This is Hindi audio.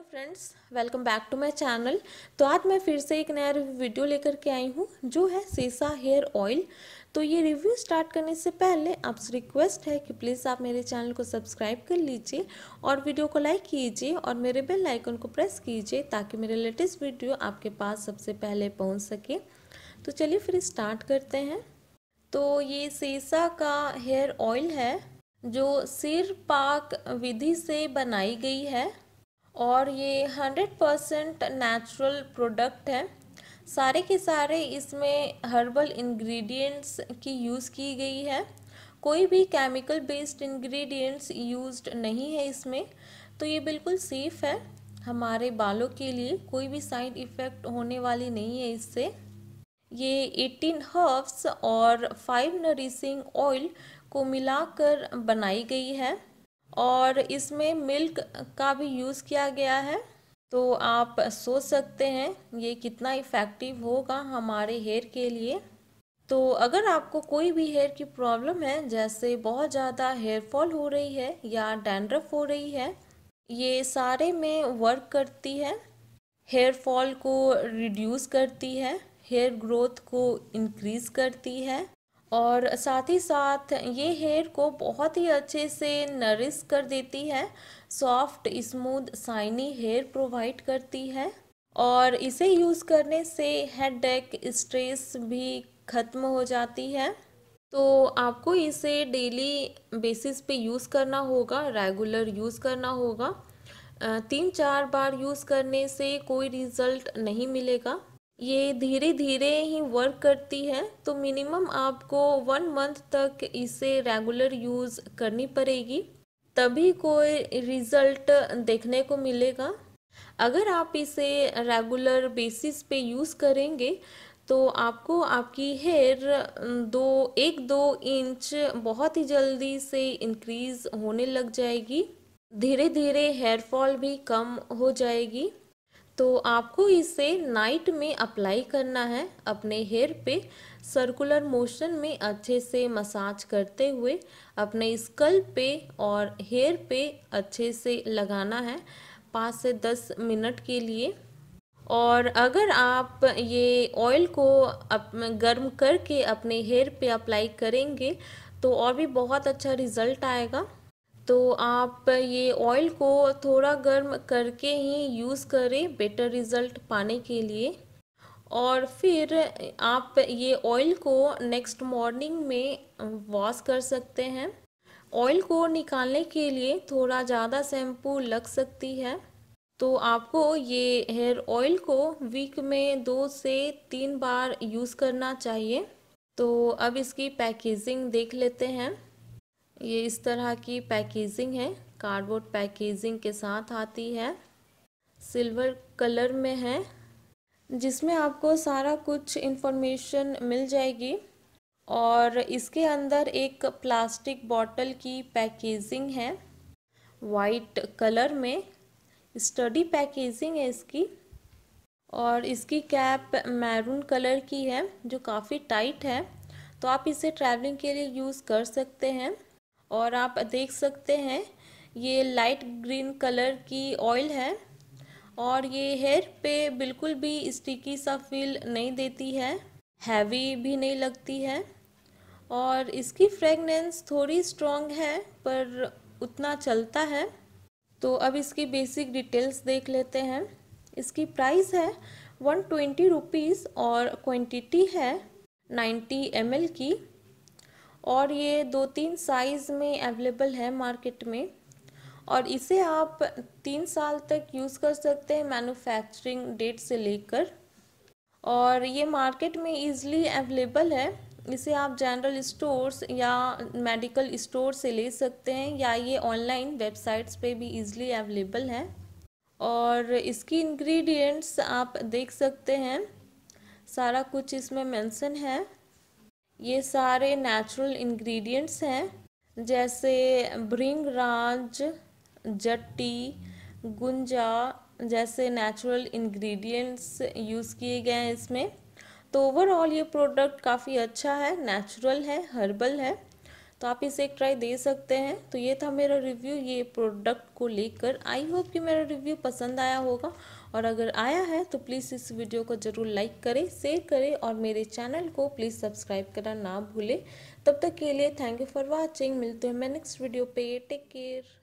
hello friends welcome back to my channel तो आज मैं फिर से एक नया वीडियो लेकर के आई हूँ जो है सीसा हेयर ऑयल तो ये रिव्यू स्टार्ट करने से पहले आपसे रिक्वेस्ट है कि प्लीज़ आप मेरे चैनल को सब्सक्राइब कर लीजिए और वीडियो को लाइक कीजिए और मेरे बेल आइकन को प्रेस कीजिए ताकि मेरे लेटेस्ट वीडियो आपके पास सबसे पहले पहुँच सके तो चलिए फिर स्टार्ट करते हैं तो ये सीसा का हेयर ऑयल है जो सिर पाक विधि से बनाई गई है और ये हंड्रेड परसेंट नेचुरल प्रोडक्ट है सारे के सारे इसमें हर्बल इंग्रेडिएंट्स की यूज़ की गई है कोई भी केमिकल बेस्ड इंग्रेडिएंट्स यूज्ड नहीं है इसमें तो ये बिल्कुल सेफ़ है हमारे बालों के लिए कोई भी साइड इफ़ेक्ट होने वाली नहीं है इससे ये 18 हर्ब्स और 5 नरिशिंग ऑयल को मिलाकर बनाई गई है और इसमें मिल्क का भी यूज़ किया गया है तो आप सोच सकते हैं ये कितना इफ़ेक्टिव होगा हमारे हेयर के लिए तो अगर आपको कोई भी हेयर की प्रॉब्लम है जैसे बहुत ज़्यादा हेयर फॉल हो रही है या डैंड्रफ हो रही है ये सारे में वर्क करती है हेयर फॉल को रिड्यूस करती है हेयर ग्रोथ को इंक्रीज़ करती है और साथ ही साथ ये हेयर को बहुत ही अच्छे से नरिश कर देती है soft smooth shiny hair provide करती है और इसे यूज़ करने से हेड एक स्ट्रेस भी ख़त्म हो जाती है तो आपको इसे डेली बेसिस पे यूज़ करना होगा रेगुलर यूज़ करना होगा तीन चार बार यूज़ करने से कोई रिज़ल्ट नहीं मिलेगा ये धीरे धीरे ही वर्क करती है तो मिनिमम आपको वन मंथ तक इसे रेगुलर यूज़ करनी पड़ेगी तभी कोई रिज़ल्ट देखने को मिलेगा अगर आप इसे रेगुलर बेसिस पे यूज़ करेंगे तो आपको आपकी हेयर दो एक दो इंच बहुत ही जल्दी से इंक्रीज़ होने लग जाएगी धीरे धीरे हेयर फॉल भी कम हो जाएगी तो आपको इसे नाइट में अप्लाई करना है अपने हेयर पे सर्कुलर मोशन में अच्छे से मसाज करते हुए अपने स्कल पे और हेयर पे अच्छे से लगाना है पाँच से दस मिनट के लिए और अगर आप ये ऑयल को अप, गर्म करके अपने हेयर पे अप्लाई करेंगे तो और भी बहुत अच्छा रिज़ल्ट आएगा तो आप ये ऑयल को थोड़ा गर्म करके ही यूज़ करें बेटर रिज़ल्ट पाने के लिए और फिर आप ये ऑयल को नेक्स्ट मॉर्निंग में वॉश कर सकते हैं ऑयल को निकालने के लिए थोड़ा ज़्यादा शैम्पू लग सकती है तो आपको ये हेयर ऑयल को वीक में दो से तीन बार यूज़ करना चाहिए तो अब इसकी पैकेजिंग देख लेते हैं ये इस तरह की पैकेजिंग है कार्डबोर्ड पैकेजिंग के साथ आती है सिल्वर कलर में है जिसमें आपको सारा कुछ इन्फॉर्मेशन मिल जाएगी और इसके अंदर एक प्लास्टिक बॉटल की पैकेजिंग है वाइट कलर में स्टडी पैकेजिंग है इसकी और इसकी कैप मैरून कलर की है जो काफ़ी टाइट है तो आप इसे ट्रैवलिंग के लिए यूज़ कर सकते हैं और आप देख सकते हैं ये लाइट ग्रीन कलर की ऑयल है और ये हेयर पे बिल्कुल भी स्टिकी सा फील नहीं देती है हैवी भी नहीं लगती है और इसकी फ्रेगनेंस थोड़ी स्ट्रॉन्ग है पर उतना चलता है तो अब इसकी बेसिक डिटेल्स देख लेते हैं इसकी प्राइस है वन ट्वेंटी रुपीज़ और क्वांटिटी है नाइन्टी एम की और ये दो तीन साइज़ में अवेलेबल है मार्केट में और इसे आप तीन साल तक यूज़ कर सकते हैं मैन्युफैक्चरिंग डेट से लेकर और ये मार्केट में इजीली अवेलेबल है इसे आप जनरल स्टोर्स या मेडिकल स्टोर से ले सकते हैं या ये ऑनलाइन वेबसाइट्स पे भी इजीली अवेलेबल है और इसकी इंग्रेडिएंट्स आप देख सकते हैं सारा कुछ इसमें मेंशन है ये सारे नेचुरल इंग्रेडिएंट्स हैं जैसे भृंग राज जट्टी गुंजा जैसे नेचुरल इंग्रेडिएंट्स यूज़ किए गए हैं इसमें तो ओवरऑल ये प्रोडक्ट काफ़ी अच्छा है नेचुरल है हर्बल है तो आप इसे एक ट्राई दे सकते हैं तो ये था मेरा रिव्यू ये प्रोडक्ट को लेकर आई होप कि मेरा रिव्यू पसंद आया होगा और अगर आया है तो प्लीज़ इस वीडियो को ज़रूर लाइक करें शेयर करें और मेरे चैनल को प्लीज़ सब्सक्राइब करना ना भूलें तब तक के लिए थैंक यू फॉर वॉचिंग मिलते हैं मैं नेक्स्ट वीडियो पे टेक केयर